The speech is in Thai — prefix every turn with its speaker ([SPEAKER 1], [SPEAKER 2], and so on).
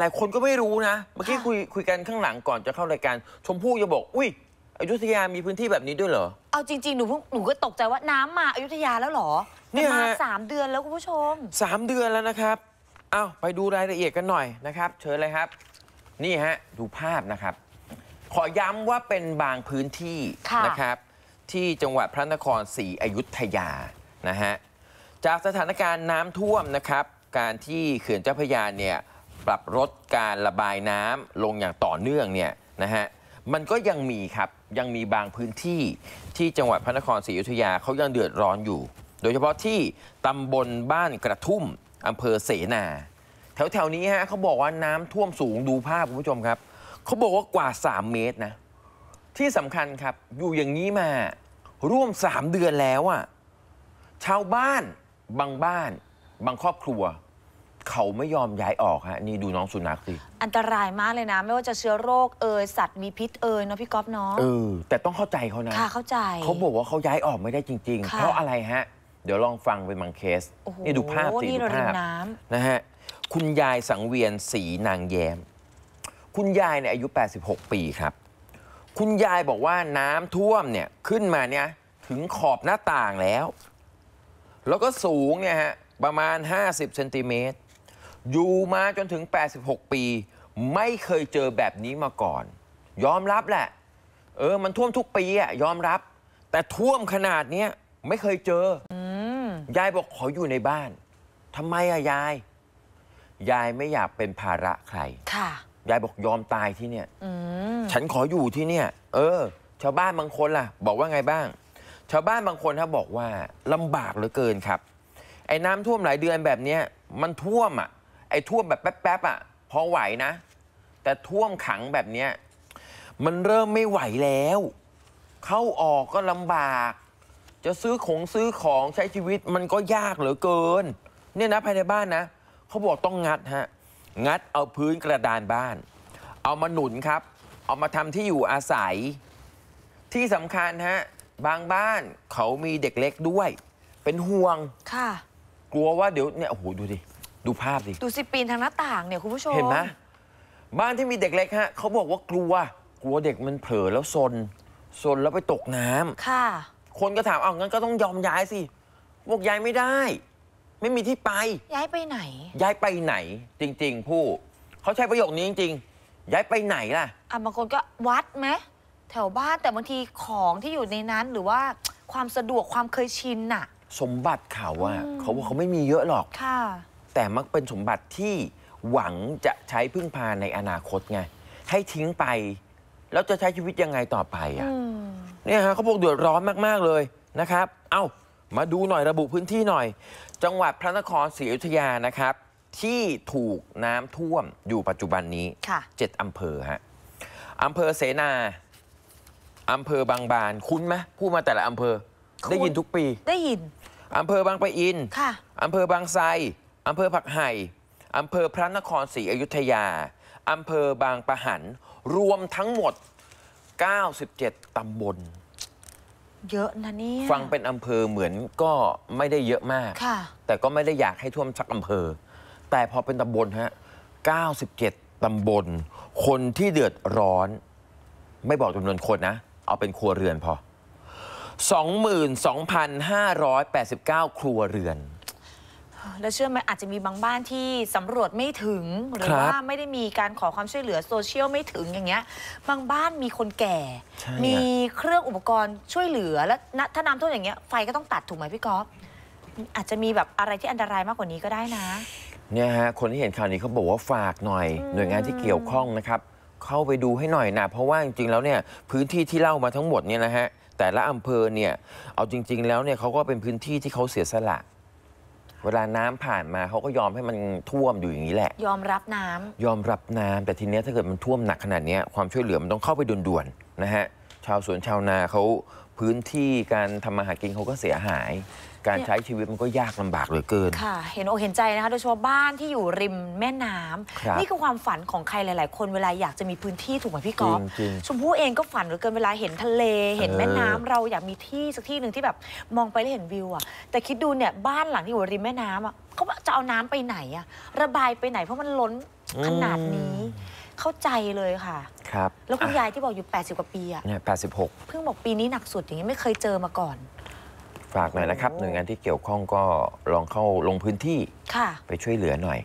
[SPEAKER 1] หลายคนก็ไม่รู้นะ เมื่อกี้คุยคุยกันข้างหลังก่อนจะเข้ารายการชมพู่จะบอก อุ้ยอยุธยามีพื้นที่แบบนี้ด้วยเหรอ
[SPEAKER 2] เอาจริงๆ หนูเพิ่งหนูก็ตกใจว่าน้ำมาอยุธยาแล้วเหรอนี่มาสามเดือนแล้วคุณผู้ชม
[SPEAKER 1] สามเดือนแล้วนะครับเอาไปดูรายละเอียดกันหน่อยนะครับ เชิญเลยครับ นี่ฮะดูภาพนะครับ ขอย้ำว่าเป็นบางพื้นที่นะครับ ที่จังหวัดพระนครศรีอยุธยานะฮะ จากสถานการณ์น้ำท่วมนะครับ การที่เขื่อนเจ้าพระยาเนี่ยปรับลดการระบายน้ำลงอย่างต่อเนื่องเนี่ยนะฮะมันก็ยังมีครับ ยังมีบางพื้นที่ที่จังหวัดพระนครศรีอยุธยาเขายังเดือดร้อนอยู่ โดยเฉพาะที่ตำบลบ้านกระทุ่มอำเภอเสนา แถวๆนี้ฮะเขาบอกว่าน้ำท่วมสูงดูภาพคุณผู้ชมครับ เขาบอกว่ากว่า 3 เมตรนะที่สำคัญครับอยู่อย่างนี้มาร่วม 3 เดือนแล้วอะชาวบ้านบางบ้านบางครอบครัวเขาไม่ยอมย้ายออกฮะ นี่ดูน้องสุนัขสิ
[SPEAKER 2] อันตรายมากเลยนะไม่ว่าจะเชื้อโรคเอยสัตว์มีพิษเอยเนาะพี่ก๊อฟเนาะเอ
[SPEAKER 1] อ แต่ต้องเข้าใจเขานะค่ะเข้
[SPEAKER 2] าใจเขาบ
[SPEAKER 1] อกว่าเขาย้ายออกไม่ได้จริง ๆเพราะอะไรฮะ เดี๋ยวลองฟังเป็นบางเคสนี่ดูภาพสิดูภาพน้ำนะฮะคุณยายสังเวียนสีนางแย้มคุณยายเนี่ยอายุ 86 ปีครับ คุณยายบอกว่าน้ำท่วมเนี่ยขึ้นมาเนี่ย ถึงขอบหน้าต่างแล้ว แล้วก็สูงเนี่ยฮะประมาณ 50 เซนติเมตรอยู่มาจนถึง 86 ปี ไม่เคยเจอแบบนี้มาก่อน ยอมรับแหละเออมันท่วมทุกปีอะยอมรับ แต่ท่วมขนาดเนี้ยไม่เคยเจออยายบอกขออยู่ในบ้านทำไมอะยาย ยายไม่อยากเป็นภาระใคร ค่ะยายบอกยอมตายที่เนี่ยฉันขออยู่ที่เนี่ย เออ ชาวบ้านบางคนล่ะ บอกว่าไงบ้าง ชาวบ้านบางคนถ้าบอกว่าลำบากเหลือเกินครับ ไอ้น้ำท่วมหลายเดือนแบบนี้มันท่วมอ่ะไอ้ท่วมแบบแป๊บๆอ่ะพอไหวนะ แต่ท่วมขังแบบเนี้ยมันเริ่มไม่ไหวแล้ว เข้าออกก็ลำบาก จะซื้อของซื้อของใช้ชีวิตมันก็ยากเหลือเกิน เนี่ยนะภายในบ้านนะ เขาบอกต้องงัดฮะงัดเอาพื้นกระดานบ้าน เอามาหนุนครับเอามาทำที่อยู่อาศัย ที่สำคัญฮะบางบ้านเขามีเด็กเล็กด้วย เป็นห่วงค่ะกลัวว่าเดี๋ยวเนี่ยโอ้โหดูดิดูภาพสิด
[SPEAKER 2] ูสิปีนทางหน้าต่าง เนี่ยคุณผู้ชมเห็นไหม
[SPEAKER 1] บ้านที่มีเด็กเล็กฮะเขาบอกว่ากลัวกลัวเด็กมันเผลอแล้วซนซนแล้วไปตกน้ำค่ะ คนก็ถามเอางั้นก็ต้องยอมย้ายสิบอกย้ายไม่ได้ ไม่มีที่ไป ย้ายไปไหน ย้ายไปไหนจริงๆผู้เขาใช้ประโยคนี้จริงๆ ย้ายไปไหนล่ะ
[SPEAKER 2] อ่ะบางคนก็วัดไหมแถวบ้านแต่บางทีของที่อยู่ในนั้นหรือว่า ความสะดวกความเคยชินน่ะ
[SPEAKER 1] สมบัติเขาอะเขาบอกเขาไม่มีเยอะหรอกค่ะแต่มักเป็นสมบัติที่หวังจะใช้พึ่งพาในอนาคตไงให้ทิ้งไป แล้วจะใช้ชีวิตยังไงต่อไปอ่ะเนี่ยฮะเขาพวกเดือดร้อนมากๆเลยนะครับเอ้ามาดูหน่อยระบุพื้นที่หน่อย จังหวัดพระนครศรีอยุธยานะครับ ที่ถูกน้ำท่วมอยู่ปัจจุบันนี้เจ็ดอำเภอฮะอำเภอเสนาอำเภอบางบานคุ้นไหมพูดมาแต่ละอำเภอได้ยินทุกปี ได้ยินอำเภอบางปะอินอำเภอบางไทรอำเภอผักไห่อำเภอพระนครศรีอยุธยาอำเภอบางปะหัน รวมทั้งหมด 97 ตำบล
[SPEAKER 2] เยอะนะเนี่ย ฟัง
[SPEAKER 1] เป็นอำเภอเหมือนก็ไม่ได้เยอะมาก แต่ก็ไม่ได้อยากให้ท่วมสักอำเภอ แต่พอเป็นตำบลฮะ 97 ตำบล คนที่เดือดร้อน ไม่บอกจำนวนคนนะ เอาเป็นครัวเรือนพอ 22,589 ครัวเรือ
[SPEAKER 2] นแล้วเชื่อไหมอาจจะมีบางบ้านที่สำรวจไม่ถึง หรือว่าไม่ได้มีการขอความช่วยเหลือโซเชียลไม่ถึงอย่างเงี้ยบางบ้านมีคนแก่ มีเครื่องอุปกรณ์ช่วยเหลือและถ้าน้ำท่วมอย่างเงี้ยไฟก็ต้องตัดถูกไหมพี่กอ๊อฟอาจจะมีแบบอะไรที่อันตรายมากกว่านี้ก็ได้นะ
[SPEAKER 1] เนี่ยฮะ คนที่เห็นข่าวนี้เขาบอกว่าฝากหน่อยหน่วยงานที่เกี่ยวข้องนะครับเข้าไปดูให้หน่อยนะเพราะว่าจริงๆแล้วเนี่ยพื้นที่ที่เล่ามาทั้งหมดเนี่ยนะฮะแต่ละอำเภอเนี่ยเอาจริงๆ แล้วเนี่ยเขาก็เป็นพื้นที่ที่เขาเสียสละเวลาน้ำผ่านมาเขาก็ยอมให้มันท่วมอยู่อย่างนี้แหละ
[SPEAKER 2] ยอมรับน้ำ
[SPEAKER 1] ยอมรับน้ำแต่ทีเนี้ยถ้าเกิดมันท่วมหนักขนาดนี้ความช่วยเหลือมันต้องเข้าไปด่วนๆ นะฮะ ชาวสวนชาวนาเขาพื้นที่การทำมาหากินเขาก็เสียหายการใช้ชีวิตมันก็ยากลำบากเหลือเกิน ค
[SPEAKER 2] ่ะ เห็นอกเห็นใจนะคะโดยเฉพาะบ้านที่อยู่ริมแม่น้ำ นี่คือความฝันของใครหลายๆ คนเวลาอยากจะมีพื้นที่ถูกไหมพี่กอล์ฟชมพู่เองก็ฝันเหลือเกินเวลาเห็นทะเล เห็นแม่น้ำ เราอยากมีที่สักที่หนึ่งที่แบบมองไปแล้วเห็นวิว อ่ะ แต่คิดดูเนี่ยบ้านหลังที่อยู่ริมแม่น้ำอ่ะเขาจะเอาน้ำไปไหนอ่ะระบายไปไหนเพราะมันล้นขนาดนี้ เข้าใจเลยค่ะ
[SPEAKER 1] ครับ แล้วคุณยาย
[SPEAKER 2] ที่บอกอยู่ 80 กว่าปีอะ
[SPEAKER 1] เนี่ย86
[SPEAKER 2] เพิ่งบอกปีนี้หนักสุดอย่างนี้ไม่เคยเจอมาก่อน
[SPEAKER 1] ฝากหน่อยนะครับหน่วยงานที่เกี่ยวข้องก็ลองเข้าลงพื้นที่ไปช่วยเหลือหน่อย